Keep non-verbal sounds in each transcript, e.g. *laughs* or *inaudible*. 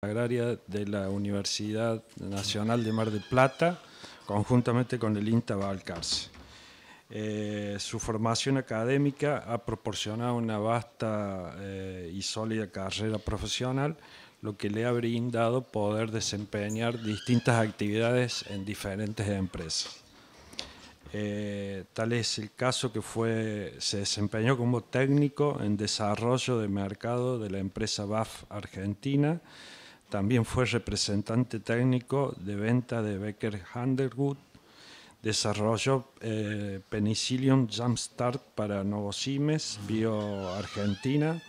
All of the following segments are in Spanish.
agraria de la Universidad Nacional de Mar del Plata, conjuntamente con el INTA Balcarce. Eh, su formación académica ha proporcionado una vasta eh, y sólida carrera profesional, lo que le ha brindado poder desempeñar distintas actividades en diferentes empresas. Eh, tal es el caso que fue, se desempeñó como técnico en desarrollo de mercado de la empresa BAF Argentina, también fue representante técnico de venta de Becker Underwood. Desarrolló eh, Penicillium Jumpstart para Novosimes, Bio Argentina.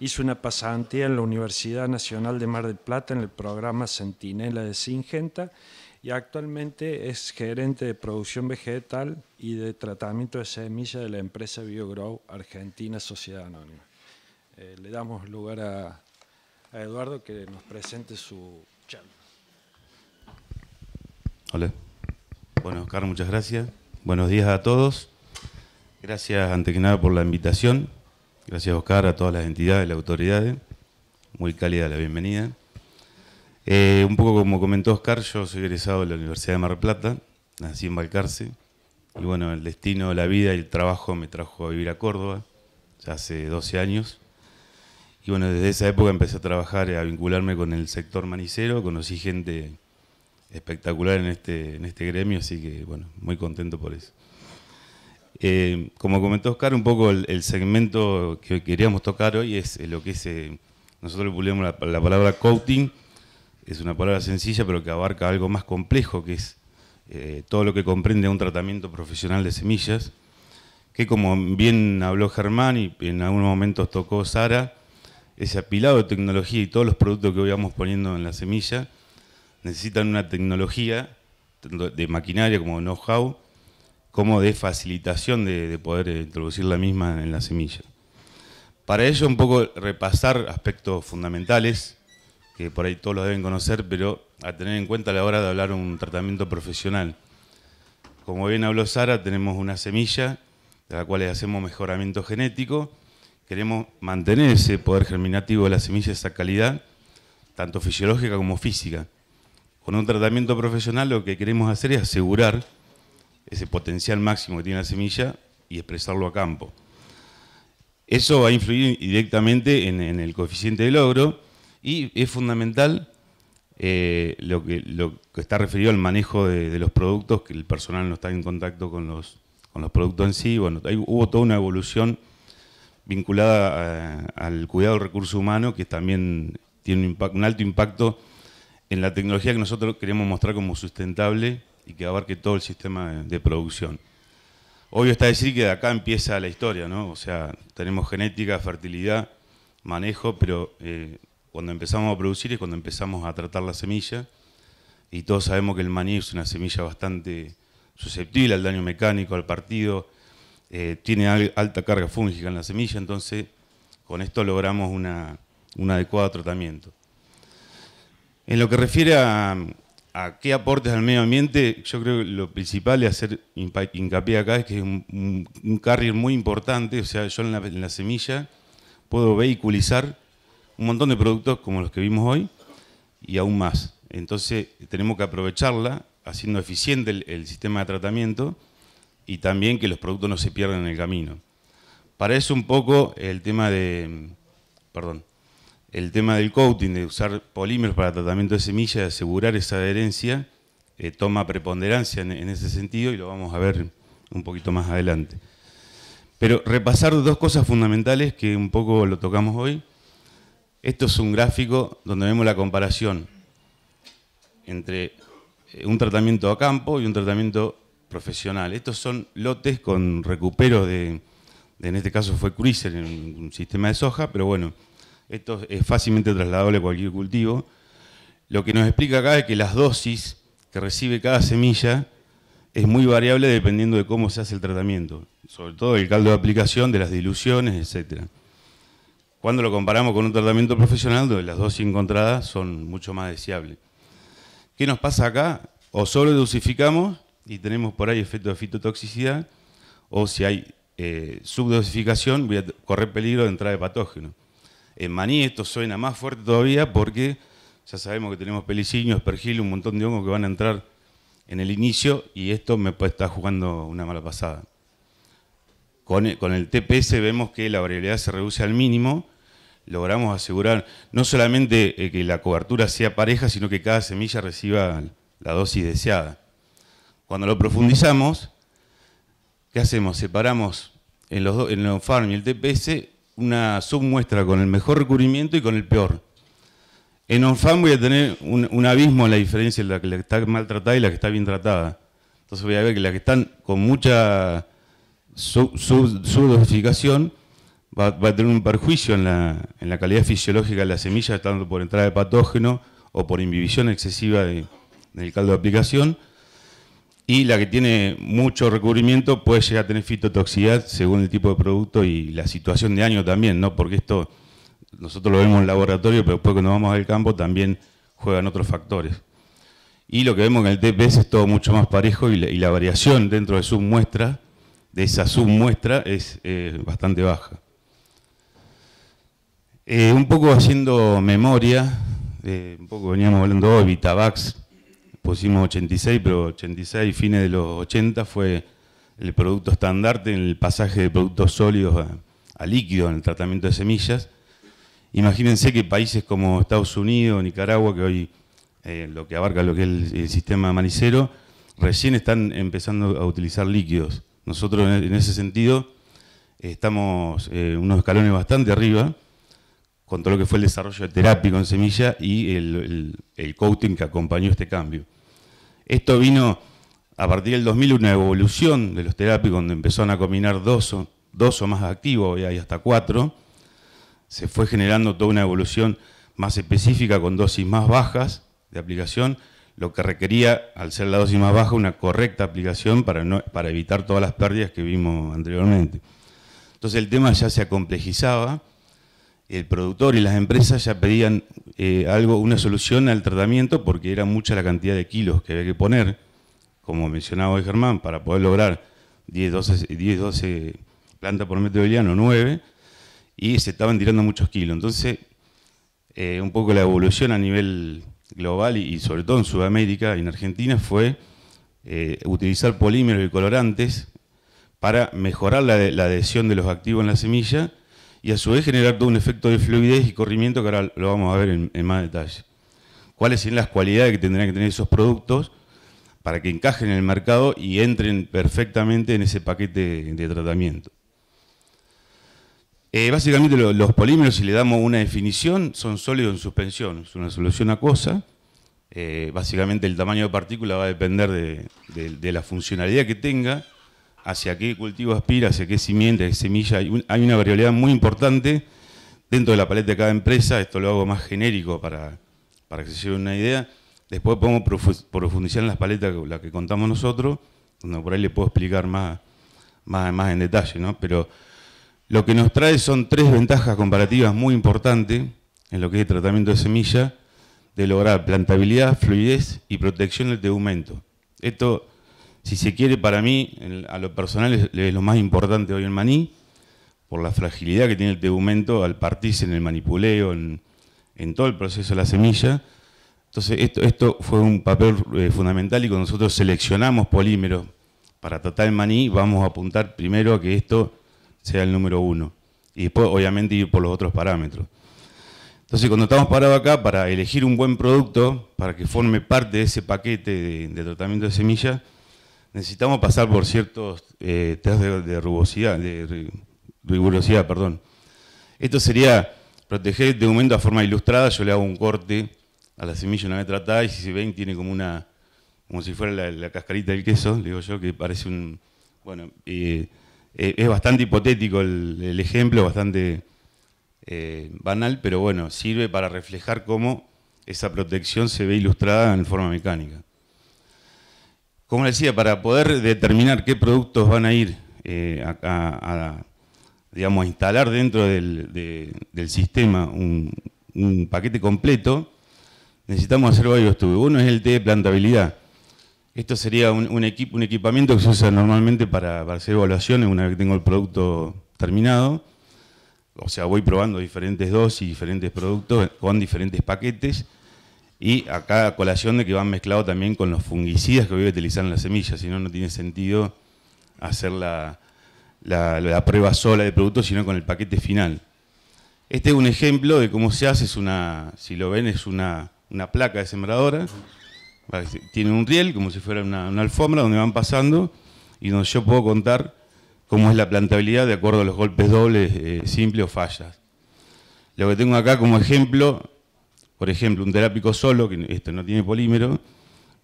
Hizo una pasantía en la Universidad Nacional de Mar del Plata en el programa Centinela de Singenta y actualmente es gerente de producción vegetal y de tratamiento de semilla de la empresa BioGrow Argentina Sociedad Anónima. Eh, le damos lugar a a Eduardo que nos presente su charla. Hola. Bueno, Oscar, muchas gracias. Buenos días a todos. Gracias, antes que nada, por la invitación. Gracias, Oscar, a todas las entidades, las autoridades. Muy cálida la bienvenida. Eh, un poco como comentó Oscar, yo soy egresado de la Universidad de Mar Plata, nací en Balcarce. Y bueno, el destino, la vida y el trabajo me trajo a vivir a Córdoba, ya hace 12 años. Y bueno, desde esa época empecé a trabajar, a vincularme con el sector manicero, conocí gente espectacular en este, en este gremio, así que bueno, muy contento por eso. Eh, como comentó Oscar, un poco el, segmento que queríamos tocar hoy es lo que es, eh, nosotros le pulimos la, palabra coating es una palabra sencilla pero que abarca algo más complejo, que es eh, todo lo que comprende un tratamiento profesional de semillas, que como bien habló Germán y en algunos momentos tocó Sara, ese apilado de tecnología y todos los productos que hoy vamos poniendo en la semilla necesitan una tecnología, tanto de maquinaria como de know-how, como de facilitación de, poder introducir la misma en la semilla. Para ello un poco repasar aspectos fundamentales, que por ahí todos los deben conocer, pero a tener en cuenta a la hora de hablar un tratamiento profesional. Como bien habló Sara, tenemos una semilla de la cual hacemos mejoramiento genético, queremos mantener ese poder germinativo de la semilla, esa calidad, tanto fisiológica como física. Con un tratamiento profesional lo que queremos hacer es asegurar ese potencial máximo que tiene la semilla y expresarlo a campo. Eso va a influir directamente en, el coeficiente de logro y es fundamental eh, lo, que, está referido al manejo de, los productos, que el personal no está en contacto con los, con los productos en sí. Bueno, hay, hubo toda una evolución vinculada eh, al cuidado del recurso humano, que también tiene un, un alto impacto en la tecnología que nosotros queremos mostrar como sustentable y que abarque todo el sistema de producción. Obvio está decir que de acá empieza la historia, ¿no? O sea, tenemos genética, fertilidad, manejo, pero eh, cuando empezamos a producir es cuando empezamos a tratar la semilla y todos sabemos que el maní es una semilla bastante susceptible al daño mecánico, al partido, eh, tiene alta carga fúngica en la semilla, entonces con esto logramos un adecuado tratamiento. En lo que refiere a, qué aportes al medio ambiente, yo creo que lo principal es hacer hincapié acá es que es un, carrier muy importante, o sea, yo en la, semilla puedo vehiculizar un montón de productos como los que vimos hoy y aún más. Entonces tenemos que aprovecharla haciendo eficiente el sistema de tratamiento y también que los productos no se pierdan en el camino. Para eso un poco el tema de, perdón, el tema del coating, de usar polímeros para tratamiento de semillas, de asegurar esa adherencia, eh, toma preponderancia en, en, ese sentido y lo vamos a ver un poquito más adelante. Pero repasar dos cosas fundamentales que un poco lo tocamos hoy. Esto es un gráfico donde vemos la comparación entre eh, un tratamiento a campo y un tratamiento profesional. Estos son lotes con recupero de, en este caso fue cruiser, en un sistema de soja, pero bueno, esto es fácilmente trasladable a cualquier cultivo. Lo que nos explica acá es que las dosis que recibe cada semilla es muy variable dependiendo de cómo se hace el tratamiento, sobre todo el caldo de aplicación, de las diluciones, etc. Cuando lo comparamos con un tratamiento profesional, las dosis encontradas son mucho más deseables. ¿Qué nos pasa acá? O solo dosificamos y tenemos por ahí efecto de fitotoxicidad, o si hay eh, subdosificación, voy a correr peligro de entrada de patógeno. En maní esto suena más fuerte todavía porque ya sabemos que tenemos pelicinio, espergilio, un montón de hongos que van a entrar en el inicio y esto me puede estar jugando una mala pasada. Con e, con el TPS vemos que la variabilidad se reduce al mínimo, logramos asegurar no solamente eh, que la cobertura sea pareja, sino que cada semilla reciba la dosis deseada. Cuando lo profundizamos, ¿qué hacemos? Separamos en los, farm y el TPS una submuestra con el mejor recubrimiento y con el peor. En OnFarm voy a tener un, abismo en la diferencia entre la que está maltratada y la que está bien tratada. Entonces voy a ver que la que están con mucha subdosificación va, a tener un perjuicio en la, calidad fisiológica de la semilla, tanto por entrada de patógeno o por inhibición excesiva del caldo de aplicación y la que tiene mucho recubrimiento puede llegar a tener fitotoxicidad según el tipo de producto y la situación de año también, ¿no? Porque esto nosotros lo vemos en laboratorio, pero después cuando vamos al campo también juegan otros factores. Y lo que vemos en el TPS es todo mucho más parejo y la, variación dentro de muestra de esa submuestra, es eh, bastante baja. Eh, un poco haciendo memoria, eh, un poco veníamos hablando hoy, Vitavax, pusimos 86, pero 86, fines de los 80, fue el producto estandarte en el pasaje de productos sólidos a, líquidos en el tratamiento de semillas. Imagínense que países como Estados Unidos, Nicaragua, que hoy eh, lo que abarca lo que es el, sistema manicero, recién están empezando a utilizar líquidos. Nosotros en, ese sentido estamos eh, unos escalones bastante arriba con todo lo que fue el desarrollo de terapia con semilla y el, coaching que acompañó este cambio. Esto vino a partir del 2000 una evolución de los terapias donde empezaron a combinar dos o, más activos, y hay hasta cuatro. Se fue generando toda una evolución más específica con dosis más bajas de aplicación, lo que requería, al ser la dosis más baja, una correcta aplicación para, para evitar todas las pérdidas que vimos anteriormente. Entonces el tema ya se acomplejizaba el productor y las empresas ya pedían eh, algo, una solución al tratamiento porque era mucha la cantidad de kilos que había que poner, como mencionaba hoy Germán, para poder lograr 10, 12, 10, plantas por metro de llano, 9, y se estaban tirando muchos kilos. Entonces, eh, un poco la evolución a nivel global y, sobre todo en Sudamérica y en Argentina fue eh, utilizar polímeros y colorantes para mejorar la adhesión de los activos en la semilla y a su vez generar todo un efecto de fluidez y corrimiento que ahora lo vamos a ver en, más detalle. ¿Cuáles son las cualidades que tendrán que tener esos productos para que encajen en el mercado y entren perfectamente en ese paquete de tratamiento? Eh, básicamente los polímeros, si le damos una definición, son sólidos en suspensión, es una solución acuosa. Eh, básicamente el tamaño de partícula va a depender de la funcionalidad que tenga hacia qué cultivo aspira, hacia qué simiente, qué semilla. Hay, una variabilidad muy importante dentro de la paleta de cada empresa. Esto lo hago más genérico para, que se lleven una idea. Después podemos profundizar en las paletas que, la que contamos nosotros, donde por ahí le puedo explicar más, más, más en detalle. Pero lo que nos trae son tres ventajas comparativas muy importantes en lo que es el tratamiento de semilla, de lograr plantabilidad, fluidez y protección del tegumento. Esto si se quiere, para mí, a lo personal es, lo más importante hoy el Maní, por la fragilidad que tiene el tegumento al partirse en el manipuleo, en, todo el proceso de la semilla. Entonces, esto, fue un papel eh, fundamental y cuando nosotros seleccionamos polímeros para tratar el maní, vamos a apuntar primero a que esto sea el número uno. Y después, obviamente, ir por los otros parámetros. Entonces, cuando estamos parados acá, para elegir un buen producto, para que forme parte de ese paquete de, de tratamiento de semillas, necesitamos pasar por ciertos eh, test de, de, de rigurosidad, perdón. Esto sería proteger el documento a forma ilustrada, yo le hago un corte a la semilla una vez tratada y si se ven tiene como una, como si fuera la, cascarita del queso, digo yo, que parece un, bueno, eh, es bastante hipotético el ejemplo, bastante eh, banal, pero bueno, sirve para reflejar cómo esa protección se ve ilustrada en forma mecánica como les decía, para poder determinar qué productos van a ir eh, a, digamos, instalar dentro del, sistema un, paquete completo, necesitamos hacer varios estudios. Uno es el T de plantabilidad. Esto sería un, un equipamiento que se usa normalmente para, hacer evaluaciones una vez que tengo el producto terminado. O sea, voy probando diferentes dosis, diferentes productos con diferentes paquetes y acá colación de que van mezclado también con los fungicidas que voy a utilizar en las semillas, si no, no tiene sentido hacer la, prueba sola de producto, sino con el paquete final. Este es un ejemplo de cómo se hace, es una, si lo ven, es una, placa de sembradora, tiene un riel, como si fuera una, alfombra, donde van pasando y donde yo puedo contar cómo es la plantabilidad de acuerdo a los golpes dobles, eh, simples o fallas. Lo que tengo acá como ejemplo por ejemplo, un terápico solo, que esto no tiene polímero,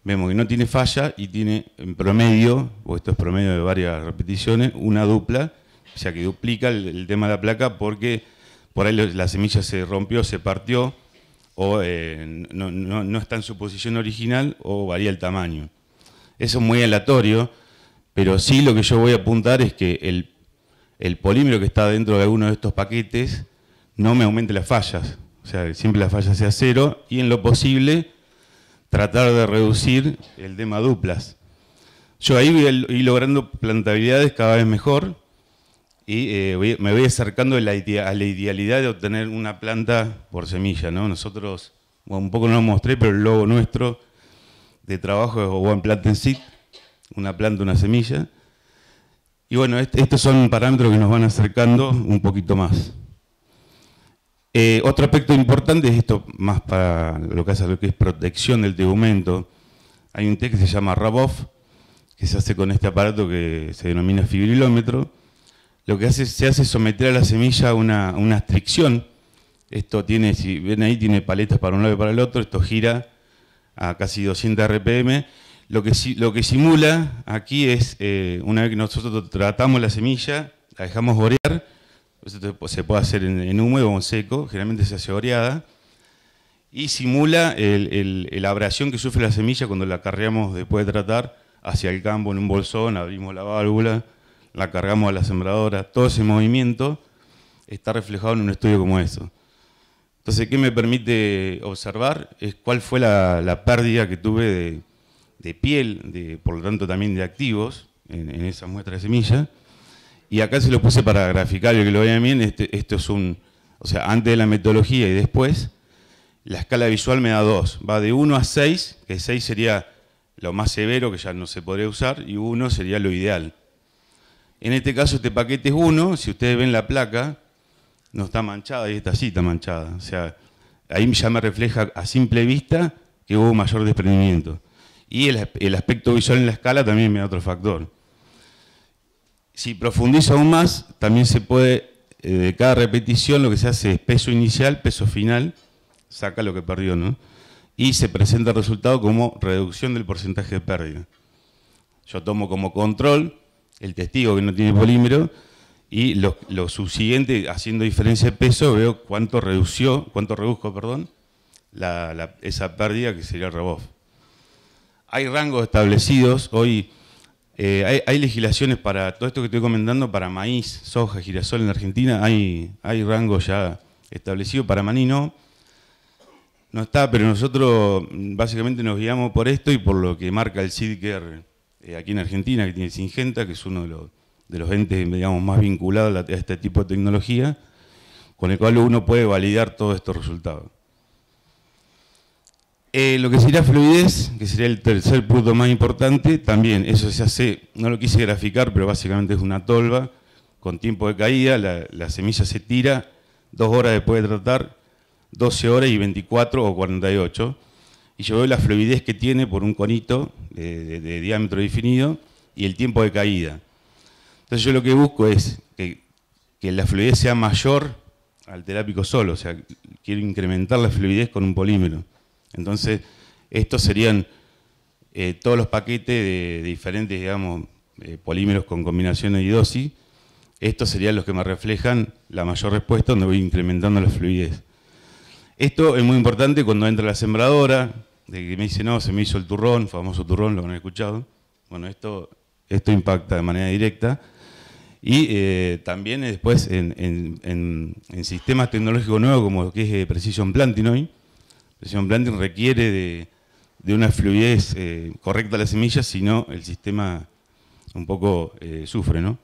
vemos que no tiene falla y tiene en promedio, o esto es promedio de varias repeticiones, una dupla, o sea que duplica el, tema de la placa porque por ahí la semilla se rompió, se partió, o eh, no, está en su posición original o varía el tamaño. Eso es muy aleatorio, pero sí lo que yo voy a apuntar es que el, el polímero que está dentro de alguno de estos paquetes no me aumente las fallas, o sea, siempre la falla sea cero y en lo posible tratar de reducir el tema duplas. Yo ahí voy, logrando plantabilidades cada vez mejor y eh, me voy acercando a la, idealidad de obtener una planta por semilla. ¿no? Nosotros, un poco no lo mostré, pero el logo nuestro de trabajo es One Plant and Seed, una planta, una semilla. Y bueno, estos son parámetros que nos van acercando un poquito más. Eh, otro aspecto importante es esto, más para lo que hace lo que es protección del tegumento. Hay un test que se llama Raboff, que se hace con este aparato que se denomina fibrilómetro. Lo que hace, se hace es someter a la semilla una, una astricción. Esto tiene, si ven ahí, tiene paletas para un lado y para el otro. Esto gira a casi 200 RPM. Lo que, lo que simula aquí es, eh, una vez que nosotros tratamos la semilla, la dejamos borear, pues se puede hacer en, húmedo o en seco, generalmente se hace oreada, y simula la abrasión que sufre la semilla cuando la cargamos después de tratar hacia el campo en un bolsón, abrimos la válvula, la cargamos a la sembradora, todo ese movimiento está reflejado en un estudio como esto. Entonces, ¿qué me permite observar? Es cuál fue la, pérdida que tuve de, piel, de, por lo tanto también de activos en, en esa muestra de semilla y acá se lo puse para graficar y que lo vean bien, este, esto es un, o sea, antes de la metodología y después, la escala visual me da dos. va de 1 a 6, que 6 sería lo más severo, que ya no se podría usar, y 1 sería lo ideal. En este caso este paquete es 1, si ustedes ven la placa, no está manchada, y esta sí está manchada. O sea, ahí ya me refleja a simple vista que hubo mayor desprendimiento. Y el, el aspecto visual en la escala también me da otro factor. Si profundizo aún más, también se puede, eh, de cada repetición lo que se hace es peso inicial, peso final, saca lo que perdió, ¿no? Y se presenta el resultado como reducción del porcentaje de pérdida. Yo tomo como control el testigo que no tiene polímero y lo, subsiguiente, haciendo diferencia de peso, veo cuánto redució, cuánto reduzco, perdón, esa pérdida que sería el rebof. Hay rangos establecidos, hoy eh, hay, legislaciones para todo esto que estoy comentando, para maíz, soja, girasol en Argentina, hay, hay rango ya establecido, para maní no. está, pero nosotros básicamente nos guiamos por esto y por lo que marca el SIDCARE eh, aquí en Argentina, que tiene Singenta, que es uno de los, de los entes digamos, más vinculados a este tipo de tecnología, con el cual uno puede validar todos estos resultados. Eh, lo que sería fluidez, que sería el tercer punto más importante, también eso se hace, no lo quise graficar, pero básicamente es una tolva con tiempo de caída, la, semilla se tira dos horas después de tratar, 12 horas y 24 o 48, y yo veo la fluidez que tiene por un conito de, diámetro definido y el tiempo de caída. Entonces yo lo que busco es que, que la fluidez sea mayor al terápico solo, o sea, quiero incrementar la fluidez con un polímero. Entonces, estos serían eh, todos los paquetes de, diferentes, eh, polímeros con combinaciones y dosis. Estos serían los que me reflejan la mayor respuesta donde voy incrementando la fluidez. Esto es muy importante cuando entra la sembradora, de que me dice, no, se me hizo el turrón, famoso turrón, lo han escuchado. Bueno, esto, impacta de manera directa. Y eh, también después en, sistemas tecnológicos nuevos como que es Precision Planting hoy, presión planting requiere de, una fluidez eh, correcta a las semillas, si no el sistema un poco eh, sufre, ¿no?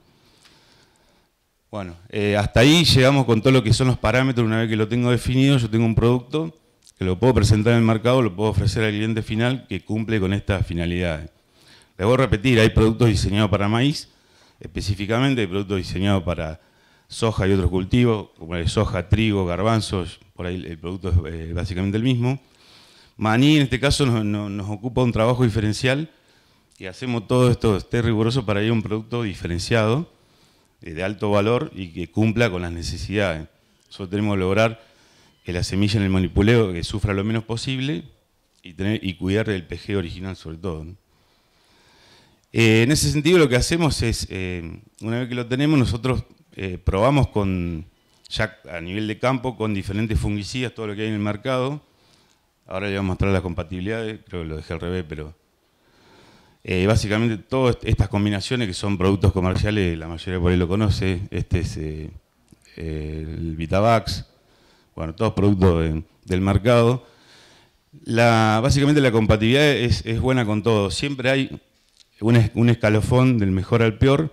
Bueno, eh, hasta ahí llegamos con todo lo que son los parámetros. Una vez que lo tengo definido, yo tengo un producto que lo puedo presentar en el mercado, lo puedo ofrecer al cliente final que cumple con estas finalidades. Les voy a repetir, hay productos diseñados para maíz, específicamente hay productos diseñados para soja y otros cultivos, como el soja, trigo, garbanzos, por ahí el producto es eh, básicamente el mismo. Maní en este caso nos ocupa un trabajo diferencial y hacemos todo esto, esté riguroso para ir a un producto diferenciado, eh, de alto valor y que cumpla con las necesidades. Nosotros tenemos que lograr que la semilla en el manipuleo sufra lo menos posible y, tener, y cuidar el PG original sobre todo. Eh, en ese sentido lo que hacemos es, una vez que lo tenemos, nosotros probamos con ya a nivel de campo con diferentes fungicidas, todo lo que hay en el mercado. Ahora le voy a mostrar las compatibilidades, creo que lo dejé al revés, pero eh, básicamente todas estas combinaciones que son productos comerciales, la mayoría por ahí lo conoce, este es eh, el Vitavax, bueno, todos productos del mercado. básicamente la compatibilidad es, buena con todo, siempre hay un, un escalofón del mejor al peor,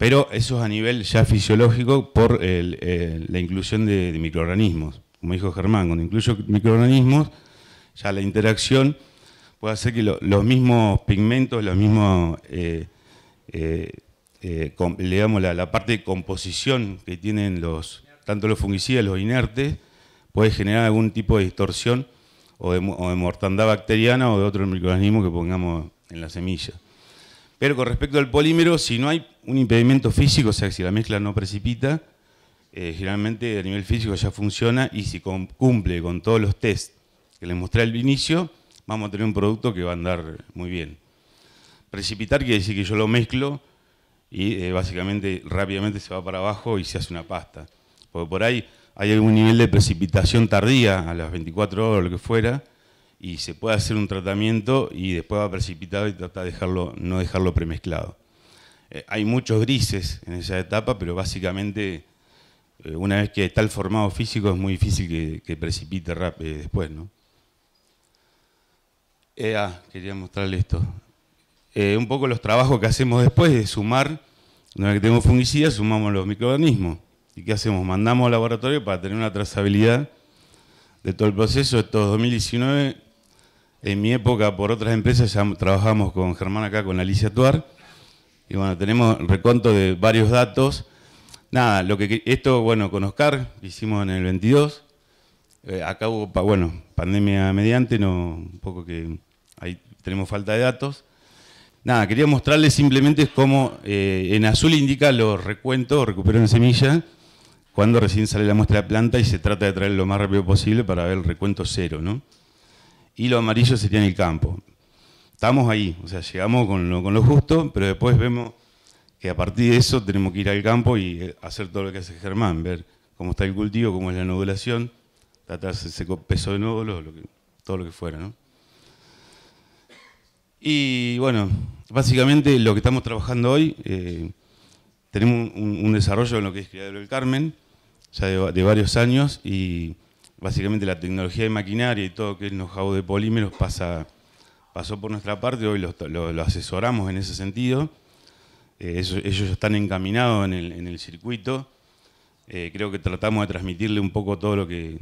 pero eso es a nivel ya fisiológico por la inclusión de, microorganismos. Como dijo Germán, cuando incluyo microorganismos, ya la interacción puede hacer que los mismos pigmentos, los mismos, eh, eh, eh, la, parte de composición que tienen los, tanto los fungicidas, los inertes, puede generar algún tipo de distorsión o de mortandad bacteriana o de otro microorganismo que pongamos en la semilla. Pero con respecto al polímero, si no hay un impedimento físico, o sea, que si la mezcla no precipita, eh, generalmente a nivel físico ya funciona y si cumple con todos los test que les mostré al inicio, vamos a tener un producto que va a andar muy bien. Precipitar quiere decir que yo lo mezclo y eh, básicamente rápidamente se va para abajo y se hace una pasta. Porque por ahí hay algún nivel de precipitación tardía, a las 24 horas o lo que fuera, y se puede hacer un tratamiento y después va precipitado y trata de dejarlo, no dejarlo premezclado. Eh, hay muchos grises en esa etapa, pero básicamente eh, una vez que está el formado físico es muy difícil que, precipite rápido eh, después, ¿no? Ah, quería mostrarle esto. un poco los trabajos que hacemos después de sumar, una vez que tenemos fungicidas, sumamos los microorganismos. ¿Y qué hacemos? Mandamos al laboratorio para tener una trazabilidad de todo el proceso. Esto es 2019. En mi época, por otras empresas, ya trabajamos con Germán acá, con Alicia Tuar y bueno, tenemos recuento de varios datos. Nada, lo que esto, bueno, con Oscar, hicimos en el 22. Eh, acá hubo, bueno, pandemia mediante, no, un poco que ahí tenemos falta de datos. Nada, quería mostrarles simplemente cómo eh, en azul indica los recuentos, recupero en semilla, cuando recién sale la muestra de planta y se trata de traerlo lo más rápido posible para ver el recuento cero, ¿no? Y lo amarillo sería en el campo estamos ahí, o sea, llegamos con lo, justo, pero después vemos que a partir de eso tenemos que ir al campo y eh, hacer todo lo que hace Germán, ver cómo está el cultivo, cómo es la nodulación, tratar ese peso de nódulos, todo lo que fuera, ¿no? Y bueno, básicamente lo que estamos trabajando hoy, eh, tenemos un, desarrollo en lo que es Criadero del Carmen, ya de, varios años, y básicamente la tecnología de maquinaria y todo que es know-how de polímeros pasa pasó por nuestra parte, hoy lo, asesoramos en ese sentido. Eh, ellos, están encaminados en el, circuito. Eh, creo que tratamos de transmitirle un poco todo lo que,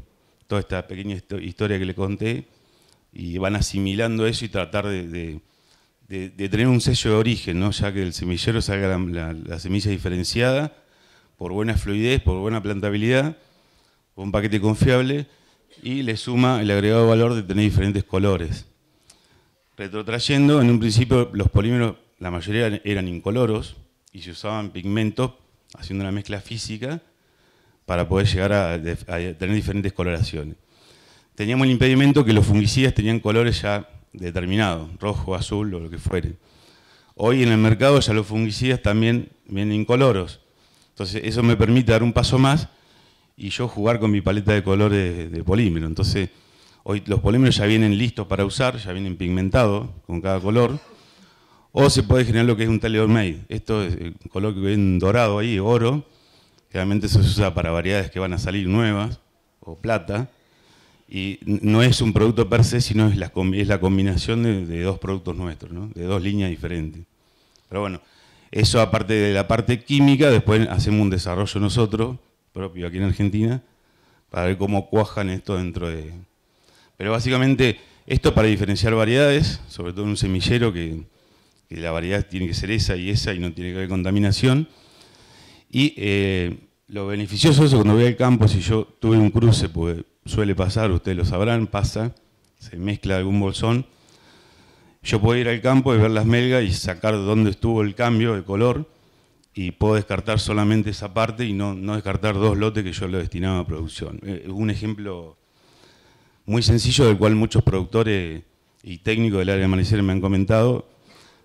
toda esta pequeña historia que le conté, y van asimilando eso y tratar de, tener un sello de origen, ya que el semillero salga la, la, la, semilla diferenciada por buena fluidez, por buena plantabilidad, por un paquete confiable, y le suma el agregado valor de tener diferentes colores. Retrotrayendo, en un principio los polímeros, la mayoría eran incoloros y se usaban pigmentos haciendo una mezcla física para poder llegar a, tener diferentes coloraciones. Teníamos el impedimento que los fungicidas tenían colores ya determinados, rojo, azul o lo que fuere. Hoy en el mercado ya los fungicidas también vienen incoloros. Entonces eso me permite dar un paso más y yo jugar con mi paleta de colores de, de polímero. Entonces Hoy los polímeros ya vienen listos para usar, ya vienen pigmentados con cada color. O se puede generar lo que es un tailor-made. Esto es eh, un color que dorado ahí, oro. Generalmente se usa para variedades que van a salir nuevas, o plata. Y no es un producto per se, sino es la, combinación de, dos productos nuestros, de dos líneas diferentes. Pero bueno, eso aparte de la parte química, después hacemos un desarrollo nosotros, propio aquí en Argentina, para ver cómo cuajan esto dentro de, pero básicamente esto para diferenciar variedades, sobre todo en un semillero que, la variedad tiene que ser esa y esa y no tiene que haber contaminación. Y eh, lo beneficioso es cuando voy al campo, si yo tuve un cruce, pues suele pasar, ustedes lo sabrán, pasa, se mezcla algún bolsón, yo puedo ir al campo y ver las melgas y sacar dónde estuvo el cambio de color y puedo descartar solamente esa parte y no, descartar dos lotes que yo lo destinaba a producción. Eh, un ejemplo muy sencillo del cual muchos productores y técnicos del área de amanecer me han comentado,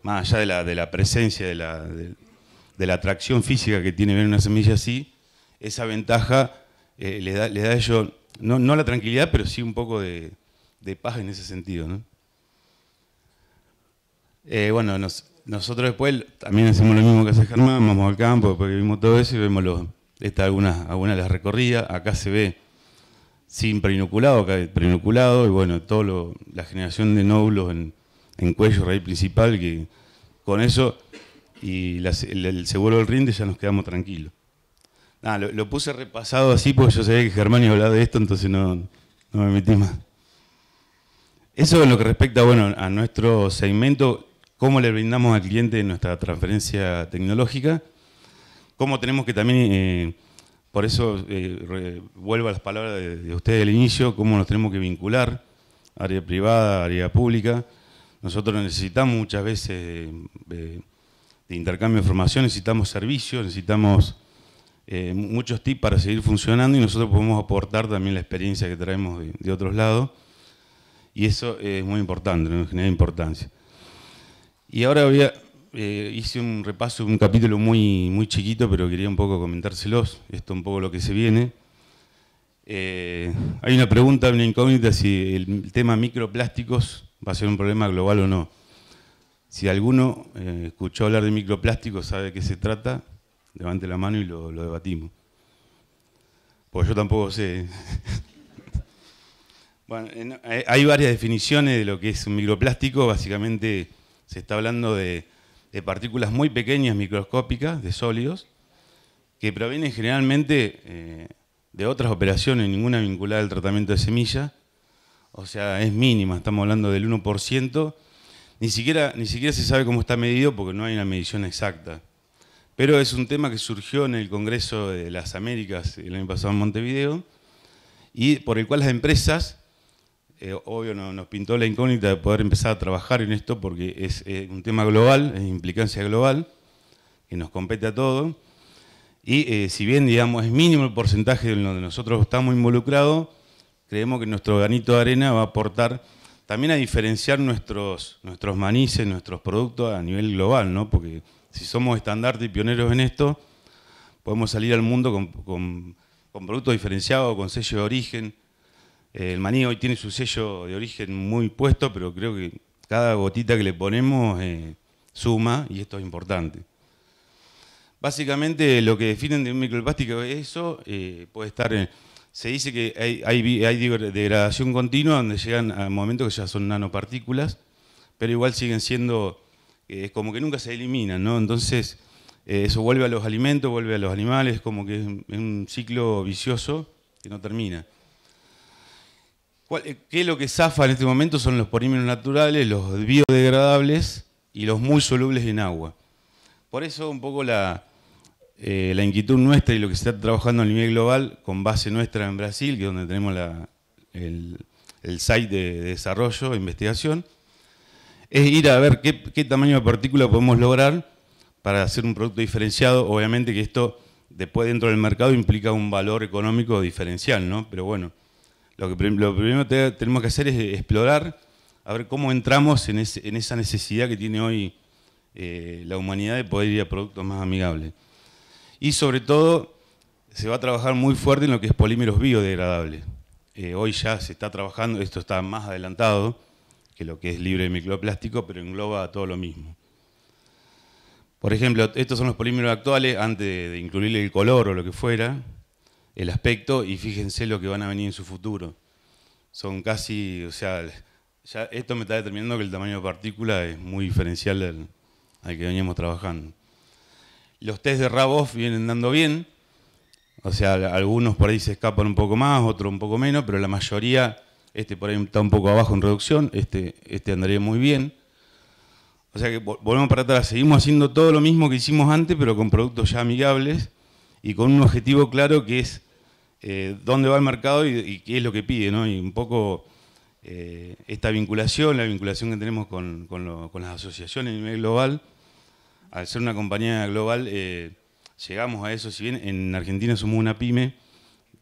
más allá de la, de la presencia, de la, atracción física que tiene ver una semilla así, esa ventaja eh, le da, a ellos, no, la tranquilidad, pero sí un poco de, paz en ese sentido. Eh, bueno, nosotros después también hacemos lo mismo que hace Germán, vamos al campo, porque vimos todo eso y vemos algunas, de las recorridas. Acá se ve sin preinoculado, preinoculado, y bueno, toda la generación de nódulos en, cuello, raíz principal, que con eso y el, seguro del rinde ya nos quedamos tranquilos. Nada, lo, puse repasado así porque yo sabía que Germán iba a de esto, entonces no, me metí más. Eso en lo que respecta bueno, a nuestro segmento, cómo le brindamos al cliente nuestra transferencia tecnológica, cómo tenemos que también eh, por eso eh, vuelvo a las palabras de, ustedes del inicio, cómo nos tenemos que vincular, área privada, área pública. Nosotros necesitamos muchas veces eh, de intercambio de información, necesitamos servicios, necesitamos eh, muchos tips para seguir funcionando y nosotros podemos aportar también la experiencia que traemos de, de otros lados. Y eso es muy importante, nos genera importancia. Y ahora voy a, eh, hice un repaso, un capítulo muy, muy chiquito, pero quería un poco comentárselos, esto un poco lo que se viene. Eh, hay una pregunta, una incógnita, si el tema microplásticos va a ser un problema global o no. Si alguno eh, escuchó hablar de microplásticos, sabe de qué se trata, levante la mano y lo, debatimos. Pues yo tampoco sé. *laughs* bueno, hay varias definiciones de lo que es un microplástico. Básicamente se está hablando de de partículas muy pequeñas, microscópicas, de sólidos, que provienen generalmente eh, de otras operaciones, ninguna vinculada al tratamiento de semillas, o sea, es mínima, estamos hablando del 1%, ni siquiera, ni siquiera se sabe cómo está medido porque no hay una medición exacta. Pero es un tema que surgió en el Congreso de las Américas el año pasado en Montevideo y por el cual las empresas eh, obvio no, nos pintó la incógnita de poder empezar a trabajar en esto porque es eh, un tema global, es implicancia global, que nos compete a todos. Y eh, si bien, digamos, es mínimo el porcentaje de donde nosotros estamos involucrados, creemos que nuestro granito de arena va a aportar también a diferenciar nuestros, nuestros manices, nuestros productos a nivel global, ¿no? Porque si somos estandarte y pioneros en esto, podemos salir al mundo con, con, con productos diferenciados, con sello de origen, eh, el maní hoy tiene su sello de origen muy puesto, pero creo que cada gotita que le ponemos eh, suma y esto es importante. Básicamente lo que definen de un microplástico es eso, eh, puede estar... se dice que hay, degradación continua donde llegan a momentos que ya son nanopartículas, pero igual siguen siendo, es como que nunca se eliminan, ¿no? Entonces eso vuelve a los alimentos, vuelve a los animales, es como que es un ciclo vicioso que no termina. Eh, ¿Qué es lo que zafa en este momento? Son los polímeros naturales, los biodegradables y los muy solubles en agua. Por eso un poco la, eh, inquietud nuestra y lo que se está trabajando a nivel global con base nuestra en Brasil, que es donde tenemos el, site de, desarrollo e investigación, es ir a ver qué, qué tamaño de partícula podemos lograr para hacer un producto diferenciado. Obviamente que esto después dentro del mercado implica un valor económico diferencial, ¿no? Pero bueno lo, que, primero que tenemos que hacer es explorar, a ver cómo entramos en, esa necesidad que tiene hoy eh, la humanidad de poder ir a productos más amigables. Y sobre todo, se va a trabajar muy fuerte en lo que es polímeros biodegradables. Eh, hoy ya se está trabajando, esto está más adelantado que lo que es libre de microplástico, pero engloba todo lo mismo. Por ejemplo, estos son los polímeros actuales, antes de, incluirle el color o lo que fuera, el aspecto y fíjense lo que van a venir en su futuro. Son casi, o sea, ya esto me está determinando que el tamaño de partícula es muy diferencial al, que veníamos trabajando. Los test de RABOF vienen dando bien, o sea, algunos por ahí se escapan un poco más, otros un poco menos, pero la mayoría, este por ahí está un poco abajo en reducción, este, este andaría muy bien. O sea que volvemos para atrás, seguimos haciendo todo lo mismo que hicimos antes, pero con productos ya amigables y con un objetivo claro que es eh, dónde va el mercado y, qué es lo que pide, Y un poco eh, esta vinculación, la vinculación que tenemos con, las asociaciones a nivel global, al ser una compañía global, eh, llegamos a eso, si bien en Argentina somos una pyme,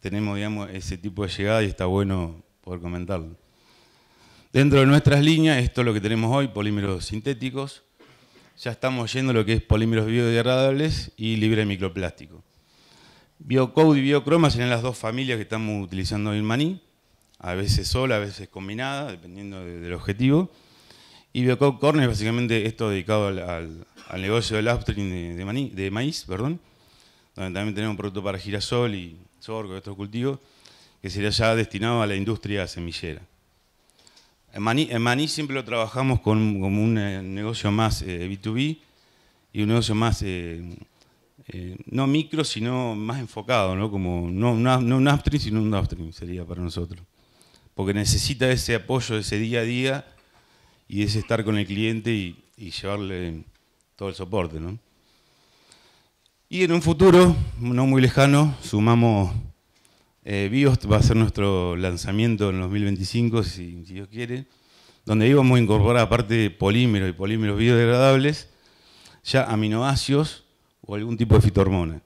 tenemos, ese tipo de llegada y está bueno poder comentarlo. Dentro de nuestras líneas, esto es lo que tenemos hoy, polímeros sintéticos, ya estamos yendo lo que es polímeros biodegradables y libre de microplástico. Biocode y biocroma serían las dos familias que estamos utilizando hoy en maní, a veces sola, a veces combinada, dependiendo del objetivo. Y biocode Corner es básicamente esto dedicado al, negocio del upstream de, maní, de maíz, perdón, donde también tenemos un producto para girasol y sorgo, estos cultivos, que sería ya destinado a la industria semillera. En maní, siempre lo trabajamos como un eh, negocio más B2B eh, y un negocio más... Eh, eh, no micro, sino más enfocado, ¿no? Como un upstream, sino un downstream sería para nosotros. Porque necesita ese apoyo, ese día a día y ese estar con el cliente y, llevarle todo el soporte, Y en un futuro, no muy lejano, sumamos eh, BIOS, va a ser nuestro lanzamiento en 2025, si, Dios quiere, donde íbamos a incorporar aparte de polímeros y polímeros biodegradables, ya aminoácidos o algún tipo de fitohormona.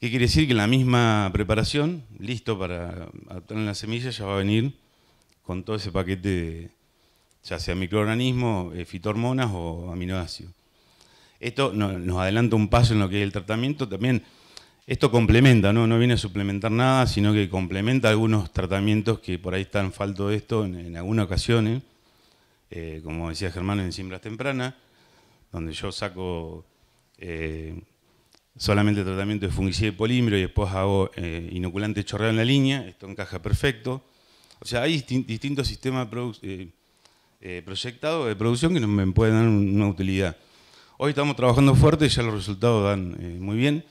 ¿Qué quiere decir? Que la misma preparación, listo para adaptar en la semilla, ya va a venir con todo ese paquete de, ya sea microorganismos, eh, fitohormonas o aminoácidos. Esto nos adelanta un paso en lo que es el tratamiento. También esto complementa, ¿no? no viene a suplementar nada, sino que complementa algunos tratamientos que por ahí están falto de esto en, algunas ocasiones. ¿eh? Eh, como decía Germán, en siembras tempranas, donde yo saco eh, solamente tratamiento de fungicida y polímero y después hago eh, inoculante chorreado en la línea, esto encaja perfecto. O sea, hay distintos sistemas eh, proyectados de producción que nos pueden dar una utilidad. Hoy estamos trabajando fuerte y ya los resultados dan muy bien.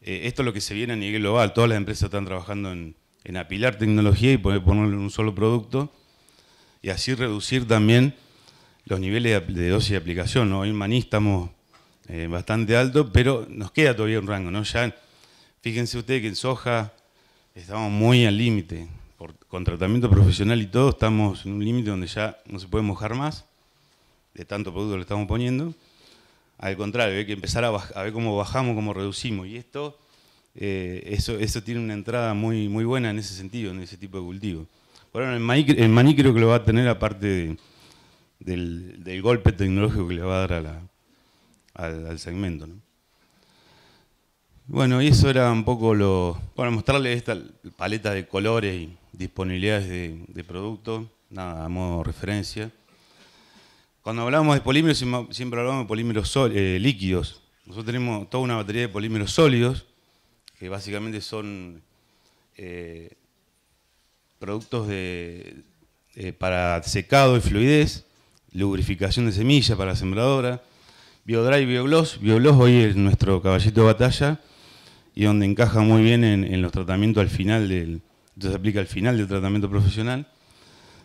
esto es lo que se viene a nivel global. Todas las empresas están trabajando en, apilar tecnología y poner, ponerlo en un solo producto y así reducir también los niveles de, dosis de aplicación. Hoy en Maní estamos eh, bastante alto, pero nos queda todavía un rango, ¿no? Ya, fíjense ustedes que en soja estamos muy al límite, con tratamiento profesional y todo, estamos en un límite donde ya no se puede mojar más, de tanto producto le estamos poniendo. Al contrario, hay que empezar a, ver cómo bajamos, cómo reducimos, y esto... Eh, eso, tiene una entrada muy, muy buena en ese sentido, en ese tipo de cultivo. Bueno, el maní, creo que lo va a tener aparte del, golpe tecnológico que le va a dar a la, al, segmento. Bueno, y eso era un poco lo... para mostrarles esta paleta de colores y disponibilidades de, productos producto, nada, a modo referencia. Cuando hablamos de polímeros, siempre hablamos de polímeros eh, líquidos. Nosotros tenemos toda una batería de polímeros sólidos, que básicamente son eh, productos de, eh, para secado y fluidez, lubrificación de semilla para la sembradora, Biodry, Biogloss. Biogloss hoy es nuestro caballito de batalla y donde encaja muy bien en, los tratamientos al final del. Entonces aplica al final del tratamiento profesional.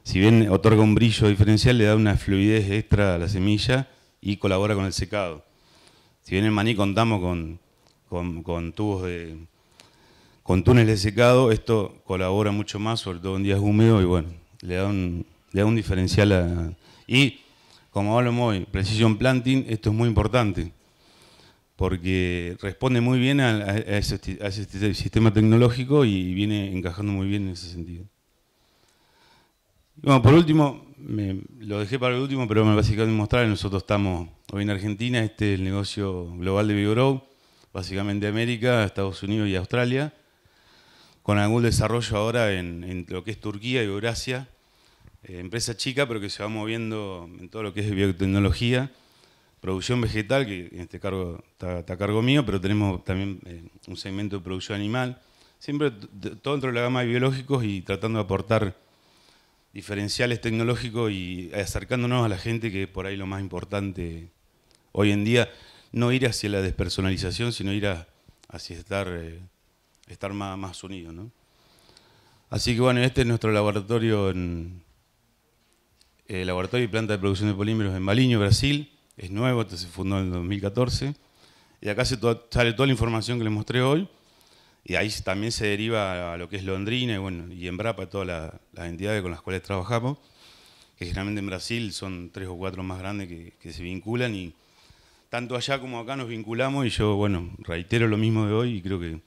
Si bien otorga un brillo diferencial, le da una fluidez extra a la semilla y colabora con el secado. Si bien en maní contamos con, tubos de. con túneles de secado, esto colabora mucho más, sobre todo en días húmedos, y bueno, le da un, le da un diferencial a. Y como hablamos hoy, Precision Planting, esto es muy importante, porque responde muy bien a, ese, sistema tecnológico y viene encajando muy bien en ese sentido. Bueno, por último, lo dejé para el último, pero me básicamente mostrar, nosotros estamos hoy en Argentina, este es el negocio global de Vigorow básicamente América, Estados Unidos y Australia, con algún desarrollo ahora en, en lo que es Turquía y Eurasia, eh, empresa chica, pero que se va moviendo en todo lo que es biotecnología, producción vegetal, que en este cargo está, a cargo mío, pero tenemos también eh, un segmento de producción animal. Siempre todo dentro de la gama de biológicos y tratando de aportar diferenciales tecnológicos y acercándonos a la gente, que es por ahí lo más importante hoy en día, no ir hacia la despersonalización, sino ir hacia estar, eh, estar más, más unidos. Así que bueno, este es nuestro laboratorio en, eh, laboratorio y planta de producción de polímeros en Baliño, Brasil. Es nuevo, este se fundó en 2014. Y acá sale toda la información que les mostré hoy. Y ahí también se deriva a lo que es Londrina y, bueno, y Embrapa, todas las entidades con las cuales trabajamos, que generalmente en Brasil son tres o cuatro más grandes que, se vinculan y tanto allá como acá nos vinculamos y yo, bueno, reitero lo mismo de hoy y creo que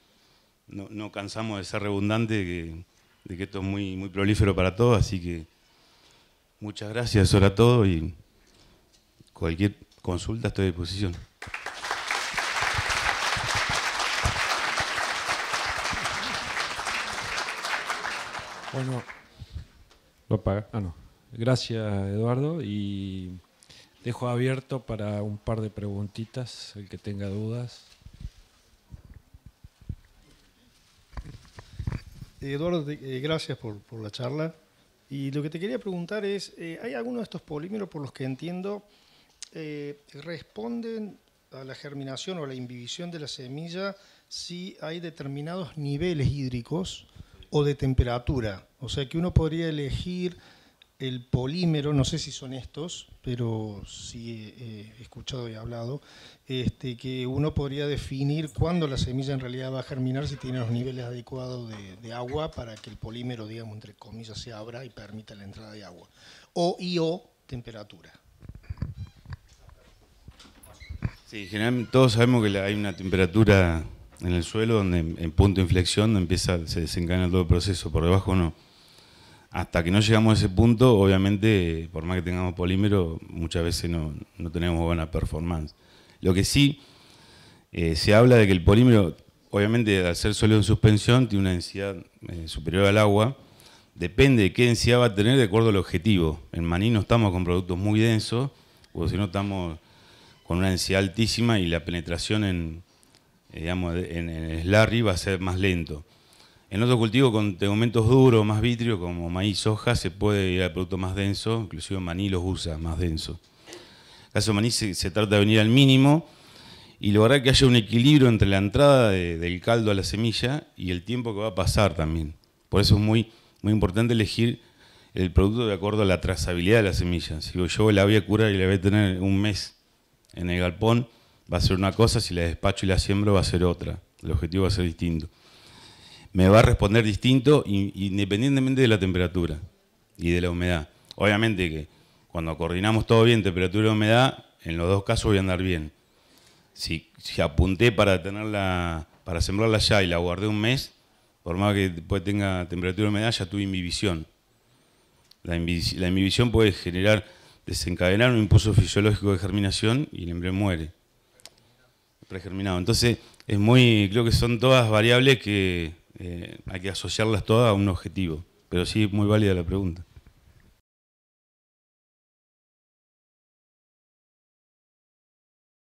no, cansamos de ser redundante, de que, esto es muy, muy prolífero para todos, así que Muchas gracias, eso todo y cualquier consulta estoy a disposición. Bueno, lo apaga. Ah, no. Gracias, Eduardo. Y dejo abierto para un par de preguntitas, el que tenga dudas. Eduardo, eh, gracias por, por la charla. Y lo que te quería preguntar es, eh, ¿hay alguno de estos polímeros por los que entiendo eh, responden a la germinación o a la inhibición de la semilla si hay determinados niveles hídricos o de temperatura? O sea que uno podría elegir el polímero, no sé si son estos, pero sí he, escuchado y hablado, este, que uno podría definir cuándo la semilla en realidad va a germinar si tiene los niveles adecuados de, agua para que el polímero, digamos, entre comillas, se abra y permita la entrada de agua. O y o temperatura. Sí, generalmente todos sabemos que hay una temperatura en el suelo donde en punto de inflexión empieza, se desencadena todo el proceso, por debajo no hasta que no llegamos a ese punto, obviamente, por más que tengamos polímero, muchas veces no, tenemos buena performance. Lo que sí, eh, se habla de que el polímero, obviamente, al ser sólido en suspensión, tiene una densidad eh, superior al agua. Depende de qué densidad va a tener de acuerdo al objetivo. En maní no estamos con productos muy densos, o si no estamos con una densidad altísima y la penetración en, eh, digamos, en el slurry va a ser más lento. En otros cultivos con tegumentos duros, más vitrio, como maíz, soja, se puede ir al producto más denso, inclusive maní los usa más denso. En el caso de maní se, trata de venir al mínimo y lograr que haya un equilibrio entre la entrada del caldo a la semilla y el tiempo que va a pasar también. Por eso es muy, muy importante elegir el producto de acuerdo a la trazabilidad de la semilla. Si yo la voy a curar y la voy a tener un mes en el galpón, va a ser una cosa, si la despacho y la siembro va a ser otra. El objetivo va a ser distinto me va a responder distinto independientemente de la temperatura y de la humedad. Obviamente que cuando coordinamos todo bien, temperatura y humedad, en los dos casos voy a andar bien. Si, apunté para tenerla, para sembrarla ya y la guardé un mes, por más que después tenga temperatura y humedad, ya tuve inhibición. La, inhibición, puede generar, desencadenar un impulso fisiológico de germinación y el embrión muere. Pregerminado. Entonces, es muy, creo que son todas variables que eh, hay que asociarlas todas a un objetivo. Pero sí, muy válida la pregunta.